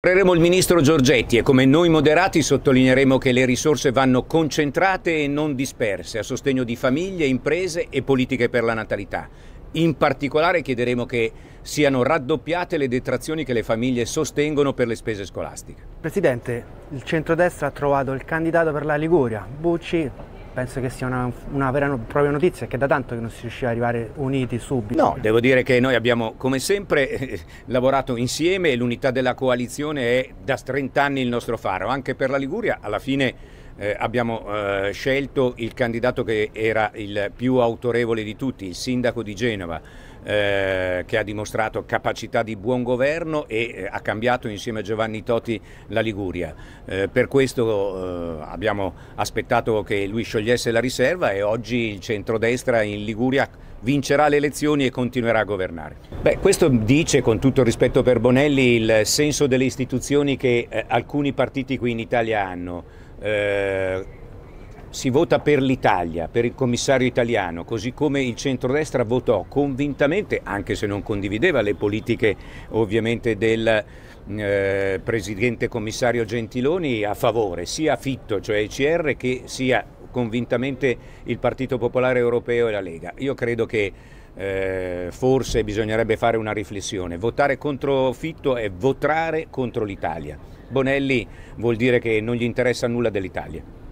Parleremo il ministro Giorgetti e come noi moderati sottolineeremo che le risorse vanno concentrate e non disperse a sostegno di famiglie, imprese e politiche per la natalità. In particolare chiederemo che siano raddoppiate le detrazioni che le famiglie sostengono per le spese scolastiche. Presidente, il centrodestra ha trovato il candidato per la Liguria, Bucci penso che sia una, una vera no, propria notizia che da tanto che non si riusciva ad arrivare uniti subito. No, devo dire che noi abbiamo come sempre eh, lavorato insieme e l'unità della coalizione è da 30 anni il nostro faro, anche per la Liguria alla fine eh, abbiamo eh, scelto il candidato che era il più autorevole di tutti, il sindaco di Genova eh, che ha dimostrato capacità di buon governo e eh, ha cambiato insieme a Giovanni Toti la Liguria. Eh, per questo eh, abbiamo aspettato che lui sciogliesse la riserva e oggi il centrodestra in Liguria vincerà le elezioni e continuerà a governare. Beh, questo dice, con tutto rispetto per Bonelli, il senso delle istituzioni che eh, alcuni partiti qui in Italia hanno. Eh, si vota per l'Italia, per il commissario italiano, così come il centrodestra votò convintamente, anche se non condivideva le politiche ovviamente del eh, presidente commissario Gentiloni, a favore sia Fitto, cioè ICR, che sia convintamente il Partito Popolare Europeo e la Lega. Io credo che eh, forse bisognerebbe fare una riflessione. Votare contro Fitto è votare contro l'Italia. Bonelli vuol dire che non gli interessa nulla dell'Italia.